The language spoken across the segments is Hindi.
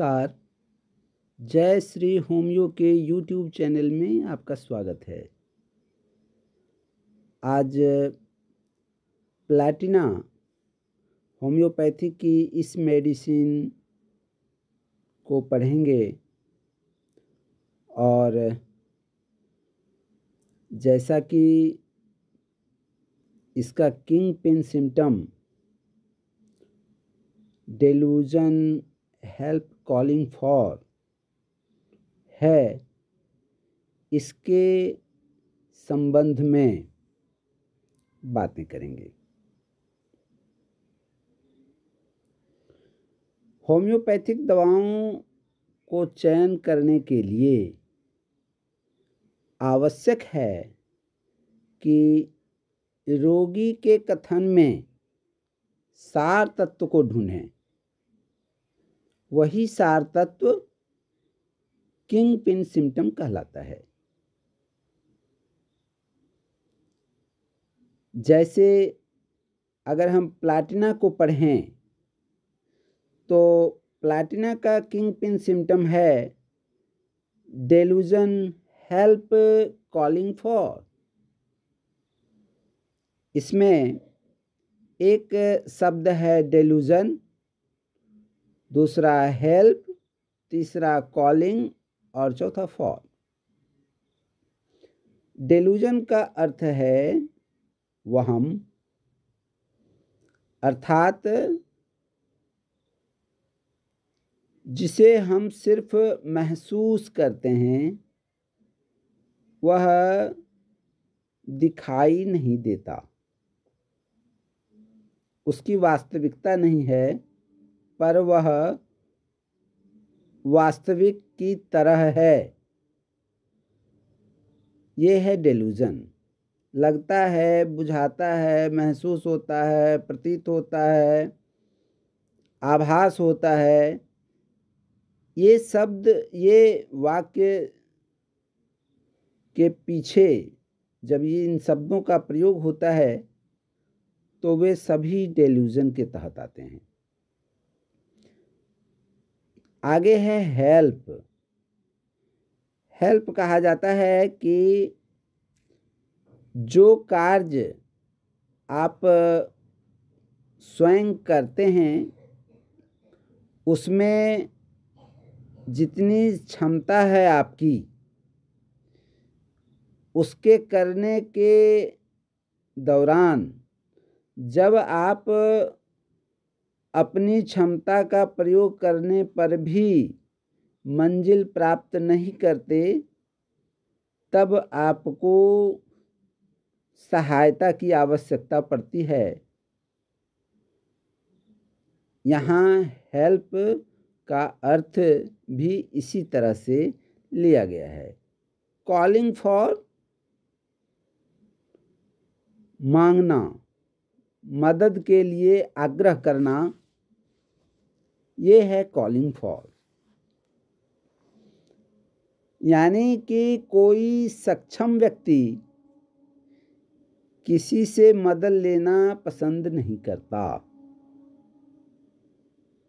नमस्कार जय श्री होमियो के यूट्यूब चैनल में आपका स्वागत है आज प्लैटिना होम्योपैथी की इस मेडिसिन को पढ़ेंगे और जैसा कि इसका king pain symptom delusion help calling for है इसके संबंध में बातें करेंगे होम्योपैथिक दवाओं को चयन करने के लिए आवश्यक है कि रोगी के कथन में सार तत्व को ढूंढें वही सार तत्व किंग पिन सिम्टम कहलाता है जैसे अगर हम प्लाटिना को पढ़ें तो प्लाटिना का किंग पिन सिम्टम है डेलूजन हेल्प कॉलिंग फॉर इसमें एक शब्द है डेलूजन दूसरा हेल्प तीसरा कॉलिंग और चौथा फॉल डेलूजन का अर्थ है वहम अर्थात जिसे हम सिर्फ महसूस करते हैं वह दिखाई नहीं देता उसकी वास्तविकता नहीं है पर वह वास्तविक की तरह है ये है डेलूजन लगता है बुझाता है महसूस होता है प्रतीत होता है आभास होता है ये शब्द ये वाक्य के पीछे जब ये इन शब्दों का प्रयोग होता है तो वे सभी डेल्यूज़न के तहत आते हैं आगे है हेल्प हेल्प कहा जाता है कि जो कार्य आप स्वयं करते हैं उसमें जितनी क्षमता है आपकी उसके करने के दौरान जब आप अपनी क्षमता का प्रयोग करने पर भी मंजिल प्राप्त नहीं करते तब आपको सहायता की आवश्यकता पड़ती है यहाँ हेल्प का अर्थ भी इसी तरह से लिया गया है कॉलिंग फॉर मांगना मदद के लिए आग्रह करना ये है कॉलिंग फॉर यानी कि कोई सक्षम व्यक्ति किसी से मदद लेना पसंद नहीं करता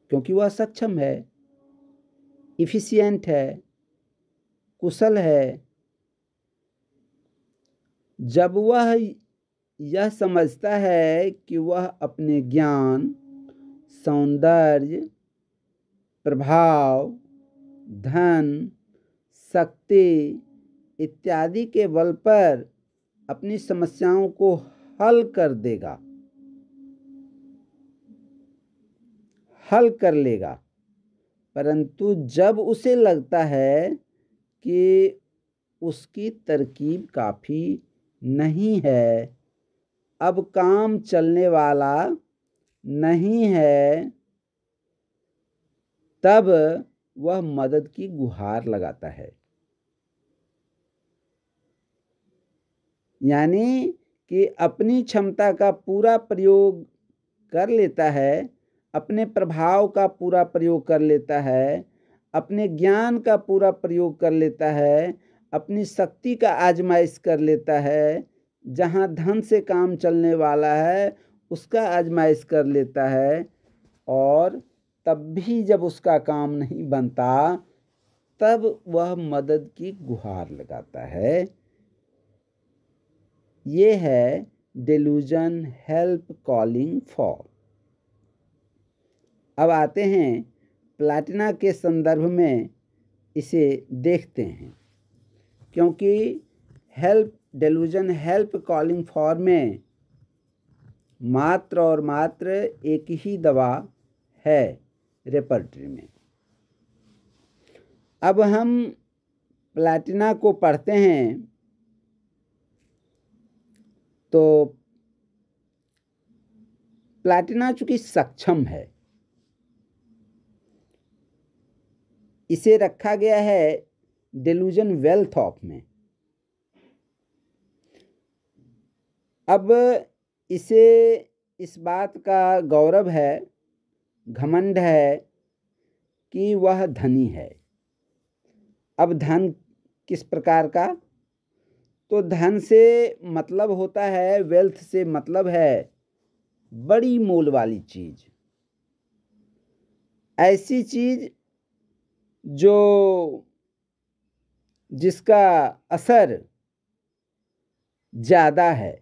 क्योंकि वह सक्षम है इफ़िशियंट है कुशल है जब वह यह समझता है कि वह अपने ज्ञान सौंदर्य प्रभाव धन शक्ति इत्यादि के बल पर अपनी समस्याओं को हल कर देगा हल कर लेगा परंतु जब उसे लगता है कि उसकी तरकीब काफ़ी नहीं है अब काम चलने वाला नहीं है तब वह मदद की गुहार लगाता है यानी कि अपनी क्षमता का पूरा प्रयोग कर लेता है अपने प्रभाव का पूरा प्रयोग कर लेता है अपने ज्ञान का पूरा प्रयोग कर लेता है अपनी शक्ति का आजमाइश कर लेता है जहाँ धन से काम चलने वाला है उसका आजमाइश कर लेता है और तब भी जब उसका काम नहीं बनता तब वह मदद की गुहार लगाता है ये है डिलूजन हेल्प कॉलिंग फॉर अब आते हैं प्लाटिना के संदर्भ में इसे देखते हैं क्योंकि help delusion help calling for में मात्र और मात्र एक ही दवा है रेपर्ट्री में अब हम प्लैटिना को पढ़ते हैं तो प्लैटिना चूंकि सक्षम है इसे रखा गया है डेलूजन वेल्थ ऑफ में अब इसे इस बात का गौरव है घमंड है कि वह धनी है अब धन किस प्रकार का तो धन से मतलब होता है वेल्थ से मतलब है बड़ी मोल वाली चीज़ ऐसी चीज़ जो जिसका असर ज़्यादा है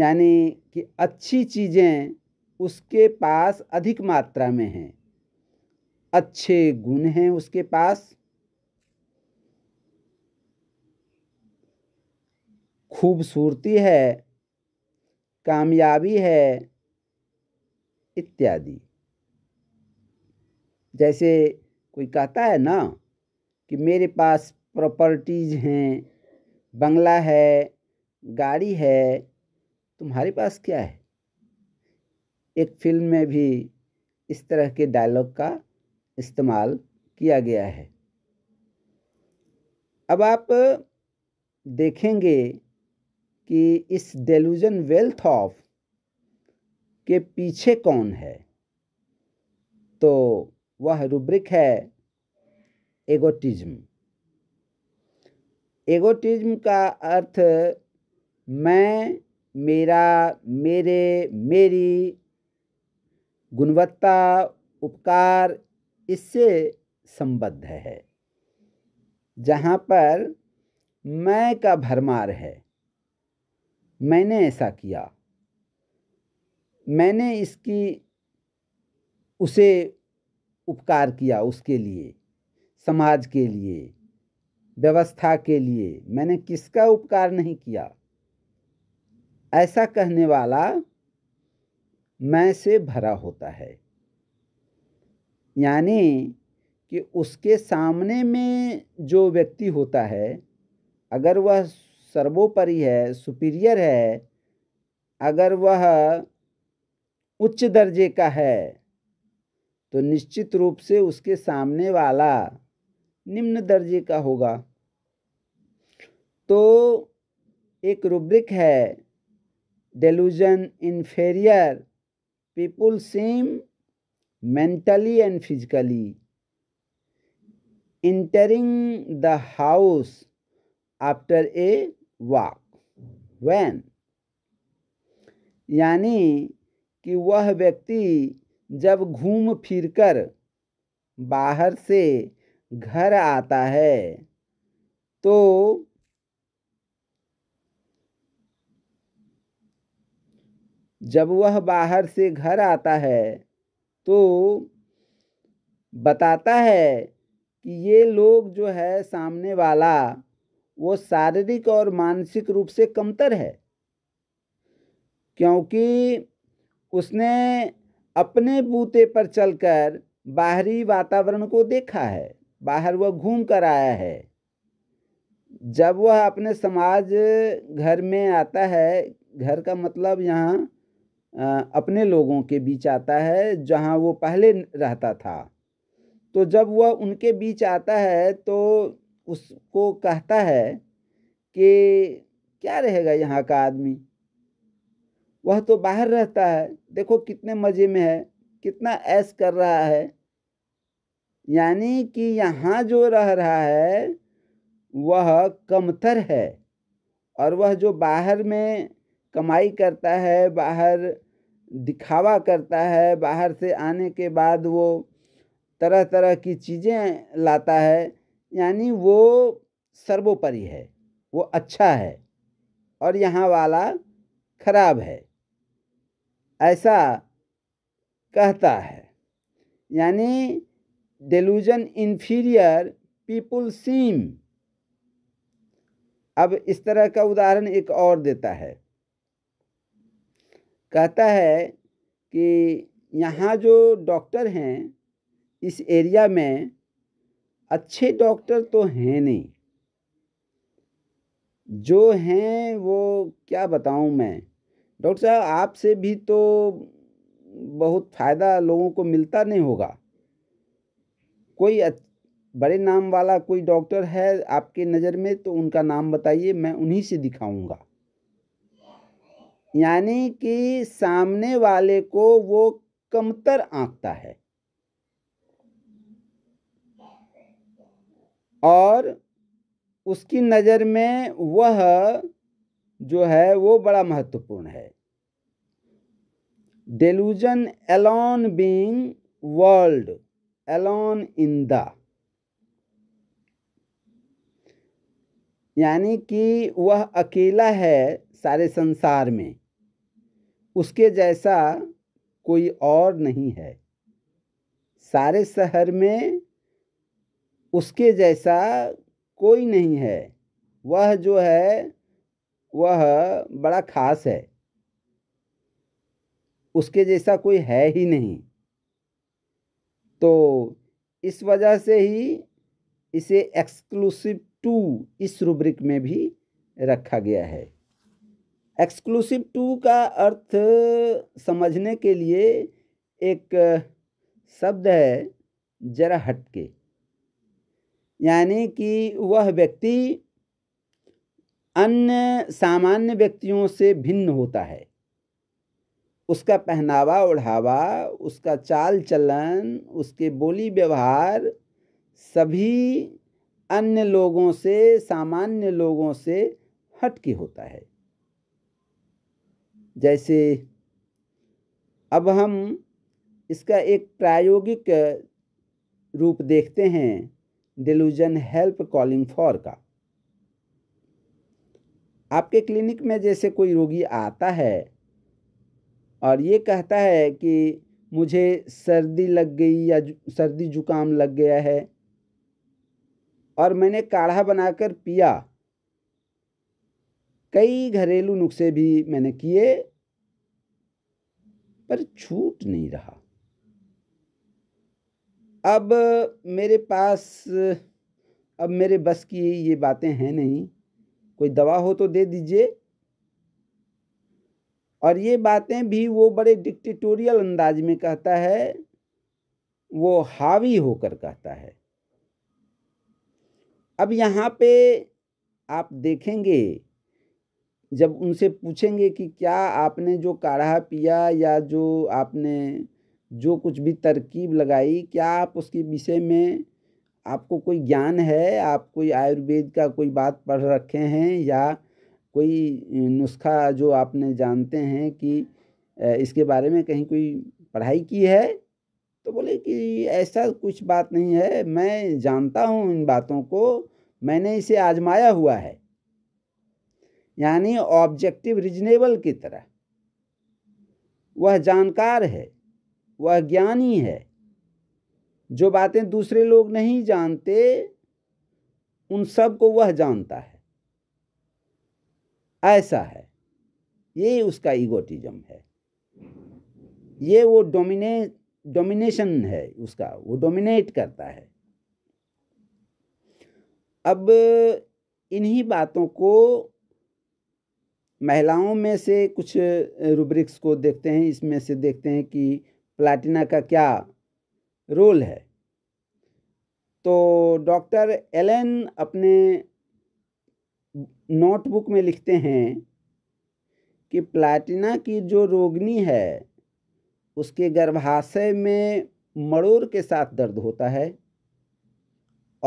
यानी कि अच्छी चीज़ें उसके पास अधिक मात्रा में हैं अच्छे गुण हैं उसके पास खूबसूरती है कामयाबी है इत्यादि जैसे कोई कहता है ना कि मेरे पास प्रॉपर्टीज़ हैं बंगला है गाड़ी है तुम्हारे पास क्या है एक फिल्म में भी इस तरह के डायलॉग का इस्तेमाल किया गया है अब आप देखेंगे कि इस डेलूजन वेल्थ ऑफ के पीछे कौन है तो वह रूब्रिक है एगोटिज्म एगोटिज्म का अर्थ मैं मेरा मेरे मेरी गुणवत्ता उपकार इससे संबद्ध है जहाँ पर मैं का भरमार है मैंने ऐसा किया मैंने इसकी उसे उपकार किया उसके लिए समाज के लिए व्यवस्था के लिए मैंने किसका उपकार नहीं किया ऐसा कहने वाला मैं से भरा होता है यानी कि उसके सामने में जो व्यक्ति होता है अगर वह सर्वोपरि है सुपीरियर है अगर वह उच्च दर्जे का है तो निश्चित रूप से उसके सामने वाला निम्न दर्जे का होगा तो एक रूब्रिक है delusion inferior people seem mentally and physically entering the house after a walk when यानी कि वह व्यक्ति जब घूम फिरकर बाहर से घर आता है तो जब वह बाहर से घर आता है तो बताता है कि ये लोग जो है सामने वाला वो शारीरिक और मानसिक रूप से कमतर है क्योंकि उसने अपने बूते पर चलकर बाहरी वातावरण को देखा है बाहर वह घूम कर आया है जब वह अपने समाज घर में आता है घर का मतलब यहाँ अपने लोगों के बीच आता है जहाँ वो पहले रहता था तो जब वह उनके बीच आता है तो उसको कहता है कि क्या रहेगा यहाँ का आदमी वह तो बाहर रहता है देखो कितने मज़े में है कितना ऐश कर रहा है यानी कि यहाँ जो रह रहा है वह कमतर है और वह जो बाहर में कमाई करता है बाहर दिखावा करता है बाहर से आने के बाद वो तरह तरह की चीज़ें लाता है यानी वो सर्वोपरि है वो अच्छा है और यहाँ वाला खराब है ऐसा कहता है यानी डेलूजन इन्फीरियर पीपुल सीम अब इस तरह का उदाहरण एक और देता है कहता है कि यहाँ जो डॉक्टर हैं इस एरिया में अच्छे डॉक्टर तो हैं नहीं जो हैं वो क्या बताऊँ मैं डॉक्टर साहब आपसे भी तो बहुत फ़ायदा लोगों को मिलता नहीं होगा कोई बड़े नाम वाला कोई डॉक्टर है आपके नज़र में तो उनका नाम बताइए मैं उन्हीं से दिखाऊंगा यानी कि सामने वाले को वो कमतर आंकता है और उसकी नज़र में वह जो है वो बड़ा महत्वपूर्ण है delusion alone being world alone in the यानी कि वह अकेला है सारे संसार में उसके जैसा कोई और नहीं है सारे शहर में उसके जैसा कोई नहीं है वह जो है वह बड़ा खास है उसके जैसा कोई है ही नहीं तो इस वजह से ही इसे एक्सक्लूसिव टू इस रूब्रिक में भी रखा गया है एक्सक्लूसिव टू का अर्थ समझने के लिए एक शब्द है जरा हटके यानी कि वह व्यक्ति अन्य सामान्य व्यक्तियों से भिन्न होता है उसका पहनावा ओढ़ावा उसका चाल चलन उसके बोली व्यवहार सभी अन्य लोगों से सामान्य लोगों से हटके होता है जैसे अब हम इसका एक प्रायोगिक रूप देखते हैं डिलूजन हेल्प कॉलिंग फॉर का आपके क्लिनिक में जैसे कोई रोगी आता है और ये कहता है कि मुझे सर्दी लग गई या सर्दी जुकाम लग गया है और मैंने काढ़ा बनाकर पिया कई घरेलू नुस्खे भी मैंने किए पर छूट नहीं रहा अब मेरे पास अब मेरे बस की ये बातें हैं नहीं कोई दवा हो तो दे दीजिए और ये बातें भी वो बड़े डिक्टेटोरियल अंदाज में कहता है वो हावी होकर कहता है अब यहाँ पे आप देखेंगे जब उनसे पूछेंगे कि क्या आपने जो काढ़ा पिया या जो आपने जो कुछ भी तरकीब लगाई क्या आप उसके विषय में आपको कोई ज्ञान है आप कोई आयुर्वेद का कोई बात पढ़ रखे हैं या कोई नुस्खा जो आपने जानते हैं कि इसके बारे में कहीं कोई पढ़ाई की है तो बोले कि ऐसा कुछ बात नहीं है मैं जानता हूँ इन बातों को मैंने इसे आजमाया हुआ है यानी ऑब्जेक्टिव रिजनेबल की तरह वह जानकार है वह ज्ञानी है जो बातें दूसरे लोग नहीं जानते उन सब को वह जानता है ऐसा है ये उसका ईगोटिज्म है ये वो डोमिने डोमिनेशन है उसका वो डोमिनेट करता है अब इन्हीं बातों को महिलाओं में से कुछ रूब्रिक्स को देखते हैं इसमें से देखते हैं कि प्लाटिना का क्या रोल है तो डॉक्टर एलेन अपने नोटबुक में लिखते हैं कि प्लाटिना की जो रोगनी है उसके गर्भाशय में मड़ोर के साथ दर्द होता है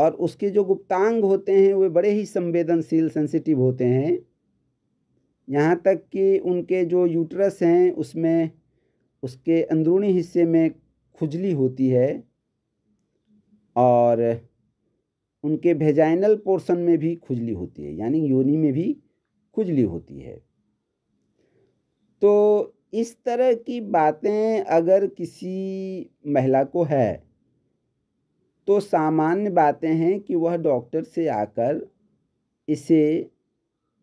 और उसके जो गुप्तांग होते हैं वे बड़े ही संवेदनशील सेंसिटिव होते हैं यहाँ तक कि उनके जो यूटरस हैं उसमें उसके अंदरूनी हिस्से में खुजली होती है और उनके भेजाइनल पोर्शन में भी खुजली होती है यानी योनि में भी खुजली होती है तो इस तरह की बातें अगर किसी महिला को है तो सामान्य बातें हैं कि वह डॉक्टर से आकर इसे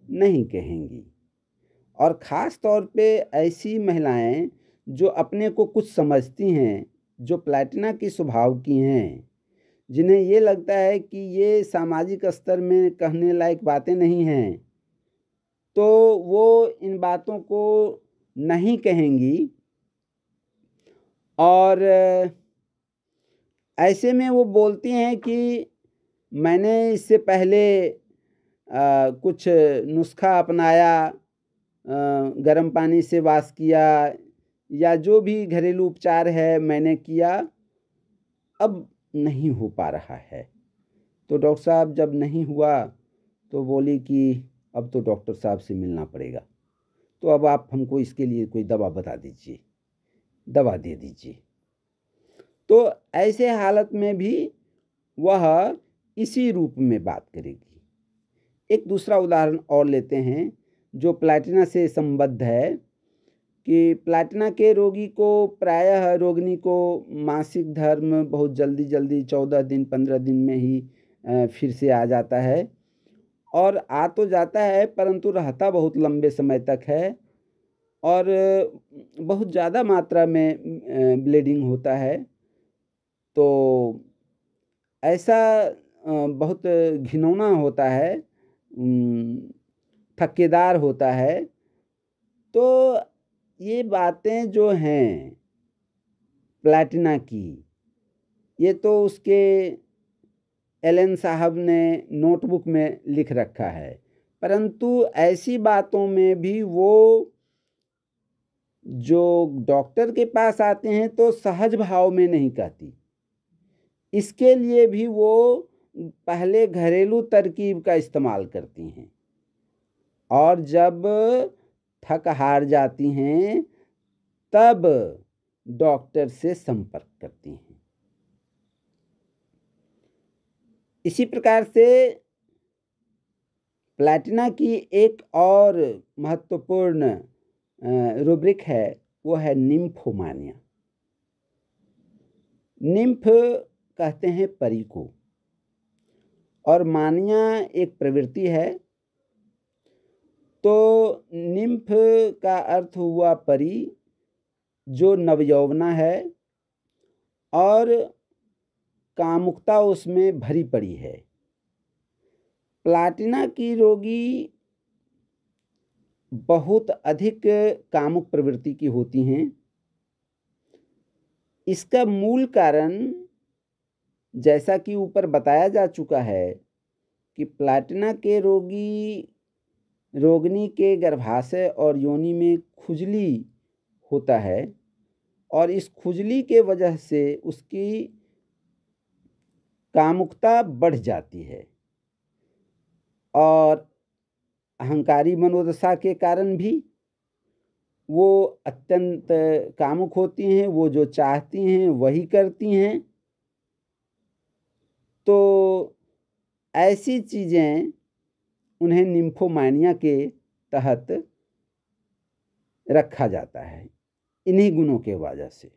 नहीं कहेंगी और ख़ास तौर पे ऐसी महिलाएं जो अपने को कुछ समझती हैं जो प्लैटिना की स्वभाव की हैं जिन्हें ये लगता है कि ये सामाजिक स्तर में कहने लायक बातें नहीं हैं तो वो इन बातों को नहीं कहेंगी और ऐसे में वो बोलती हैं कि मैंने इससे पहले आ, कुछ नुस्खा अपनाया गर्म पानी से वास किया या जो भी घरेलू उपचार है मैंने किया अब नहीं हो पा रहा है तो डॉक्टर साहब जब नहीं हुआ तो बोली कि अब तो डॉक्टर साहब से मिलना पड़ेगा तो अब आप हमको इसके लिए कोई दवा बता दीजिए दवा दे दीजिए तो ऐसे हालत में भी वह इसी रूप में बात करेगी एक दूसरा उदाहरण और लेते हैं जो प्लैटिना से संबद्ध है कि प्लैटिना के रोगी को प्रायः रोगिनी को मासिक धर्म बहुत जल्दी जल्दी चौदह दिन पंद्रह दिन में ही फिर से आ जाता है और आ तो जाता है परंतु रहता बहुत लंबे समय तक है और बहुत ज़्यादा मात्रा में ब्लीडिंग होता है तो ऐसा बहुत घिनौना होता है थकेदार होता है तो ये बातें जो हैं प्लैटिना की ये तो उसके एलन साहब ने नोटबुक में लिख रखा है परंतु ऐसी बातों में भी वो जो डॉक्टर के पास आते हैं तो सहज भाव में नहीं कहती इसके लिए भी वो पहले घरेलू तरकीब का इस्तेमाल करती हैं और जब थक हार जाती हैं तब डॉक्टर से संपर्क करती हैं इसी प्रकार से प्लैटिना की एक और महत्वपूर्ण रूब्रिक है वो है निम्फोमानिया निम्फ कहते हैं परी को और मानिया एक प्रवृत्ति है निम्फ का अर्थ हुआ परी जो नवयौवना है और कामुकता उसमें भरी पड़ी है प्लाटिना की रोगी बहुत अधिक कामुक प्रवृत्ति की होती हैं इसका मूल कारण जैसा कि ऊपर बताया जा चुका है कि प्लाटिना के रोगी रोगिनी के गर्भाशय और योनि में खुजली होता है और इस खुजली के वजह से उसकी कामुकता बढ़ जाती है और अहंकारी मनोदशा के कारण भी वो अत्यंत कामुक होती हैं वो जो चाहती हैं वही करती हैं तो ऐसी चीज़ें उन्हें निम्फोमानिया के तहत रखा जाता है इन्हीं गुणों के वजह से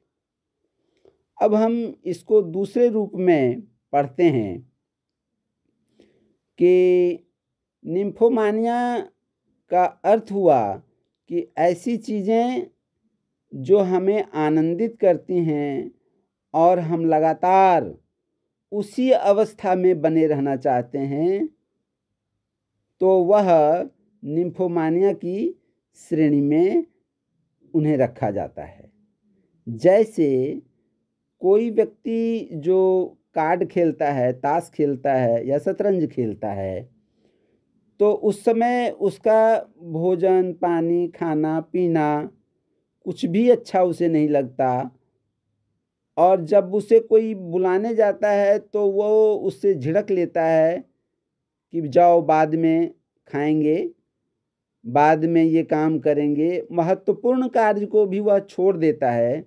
अब हम इसको दूसरे रूप में पढ़ते हैं कि निम्फोमानिया का अर्थ हुआ कि ऐसी चीज़ें जो हमें आनंदित करती हैं और हम लगातार उसी अवस्था में बने रहना चाहते हैं तो वह निम्फोमानिया की श्रेणी में उन्हें रखा जाता है जैसे कोई व्यक्ति जो कार्ड खेलता है ताश खेलता है या शतरंज खेलता है तो उस समय उसका भोजन पानी खाना पीना कुछ भी अच्छा उसे नहीं लगता और जब उसे कोई बुलाने जाता है तो वो उससे झिड़क लेता है कि जाओ बाद में खाएंगे बाद में ये काम करेंगे महत्वपूर्ण कार्य को भी वह छोड़ देता है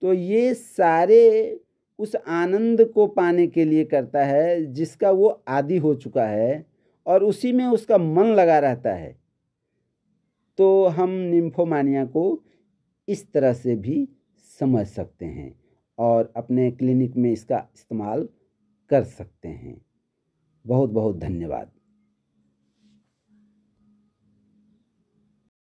तो ये सारे उस आनंद को पाने के लिए करता है जिसका वो आदि हो चुका है और उसी में उसका मन लगा रहता है तो हम निम्फोमानिया को इस तरह से भी समझ सकते हैं और अपने क्लिनिक में इसका इस्तेमाल कर सकते हैं बहुत बहुत धन्यवाद